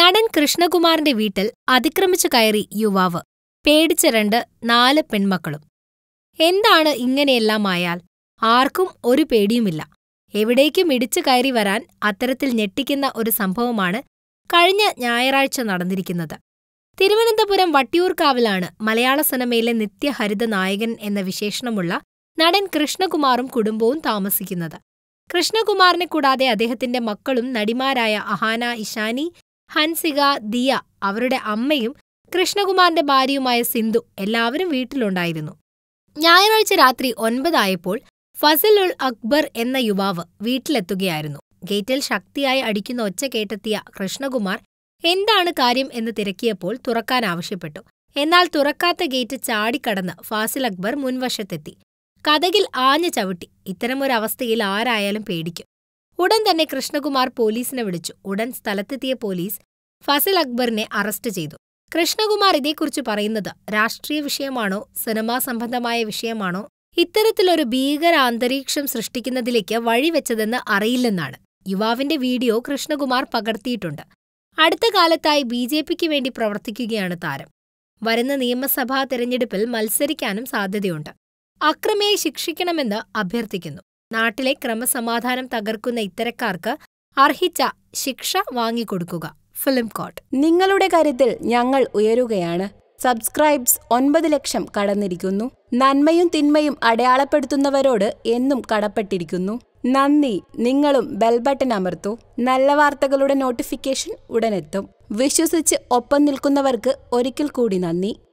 നടൻ കൃഷ്ണകുമാറിന്റെ വീട്ടിൽ അതിക്രമിച്ചു കയറി യുവാവ് പേടിച്ച രണ്ട് നാല് പെൺമക്കളും എന്താണ് ഇങ്ങനെയെല്ലാം ആയാൽ ആർക്കും ഒരു പേടിയുമില്ല എവിടേക്കും ഇടിച്ചു കയറി വരാൻ അത്തരത്തിൽ ഞെട്ടിക്കുന്ന ഒരു സംഭവമാണ് കഴിഞ്ഞ ഞായറാഴ്ച നടന്നിരിക്കുന്നത് തിരുവനന്തപുരം വട്ടിയൂർക്കാവിലാണ് മലയാള സിനിമയിലെ നിത്യഹരിത നായകൻ എന്ന വിശേഷണമുള്ള നടൻ കൃഷ്ണകുമാറും കുടുംബവും താമസിക്കുന്നത് കൃഷ്ണകുമാറിനെ കൂടാതെ അദ്ദേഹത്തിന്റെ മക്കളും നടിമാരായ അഹാന ഇഷാനി ഹൻസിക ദിയ അവരുടെ അമ്മയും കൃഷ്ണകുമാറിന്റെ ഭാര്യയുമായ സിന്ധു എല്ലാവരും വീട്ടിലുണ്ടായിരുന്നു ഞായറാഴ്ച രാത്രി ഒൻപതായപ്പോൾ ഫസൽ ഉൾ അക്ബർ എന്ന യുവാവ് വീട്ടിലെത്തുകയായിരുന്നു ഗേറ്റിൽ ശക്തിയായി അടിക്കുന്ന ഒച്ച കേട്ടെത്തിയ കൃഷ്ണകുമാർ എന്താണ് കാര്യം എന്ന് തിരക്കിയപ്പോൾ തുറക്കാൻ ആവശ്യപ്പെട്ടു എന്നാൽ തുറക്കാത്ത ഗേറ്റ് ചാടിക്കടന്ന് ഫാസിൽ അക്ബർ മുൻവശത്തെത്തി കഥകിൽ ആഞ്ഞു ചവിട്ടി ഇത്തരമൊരവസ്ഥയിൽ ആരായാലും പേടിക്കും ഉടൻ തന്നെ കൃഷ്ണകുമാർ പോലീസിനെ വിളിച്ചു ഉടൻ സ്ഥലത്തെത്തിയ പോലീസ് ഫസിൽ അക്ബറിനെ അറസ്റ്റ് ചെയ്തു കൃഷ്ണകുമാർ ഇതേക്കുറിച്ച് പറയുന്നത് രാഷ്ട്രീയ വിഷയമാണോ സിനിമാ സംബന്ധമായ വിഷയമാണോ ഇത്തരത്തിലൊരു ഭീകര അന്തരീക്ഷം സൃഷ്ടിക്കുന്നതിലേക്ക് വഴിവെച്ചതെന്ന് അറിയില്ലെന്നാണ് യുവാവിന്റെ വീഡിയോ കൃഷ്ണകുമാർ പകർത്തിയിട്ടുണ്ട് അടുത്ത കാലത്തായി ബി ജെ പിക്ക് വേണ്ടി പ്രവർത്തിക്കുകയാണ് താരം വരുന്ന നിയമസഭാ തെരഞ്ഞെടുപ്പിൽ മത്സരിക്കാനും സാധ്യതയുണ്ട് അക്രമിയെ ശിക്ഷിക്കണമെന്ന് അഭ്യർത്ഥിക്കുന്നു നാട്ടിലെ ക്രമസമാധാനം തകർക്കുന്ന ഇത്തരക്കാർക്ക് അർഹിച്ച ശിക്ഷ വാങ്ങിക്കൊടുക്കുക ഫിലിം കോട്ട് നിങ്ങളുടെ കരുത്തിൽ ഞങ്ങൾ ഉയരുകയാണ് സബ്സ്ക്രൈബ്സ് ഒൻപത് ലക്ഷം കടന്നിരിക്കുന്നു നന്മയും തിന്മയും അടയാളപ്പെടുത്തുന്നവരോട് എന്നും കടപ്പെട്ടിരിക്കുന്നു നന്ദി നിങ്ങളും ബെൽ ബട്ടൺ അമർത്തു നല്ല വാർത്തകളുടെ നോട്ടിഫിക്കേഷൻ ഉടനെത്തും വിശ്വസിച്ച് ഒപ്പം നിൽക്കുന്നവർക്ക് ഒരിക്കൽ കൂടി നന്ദി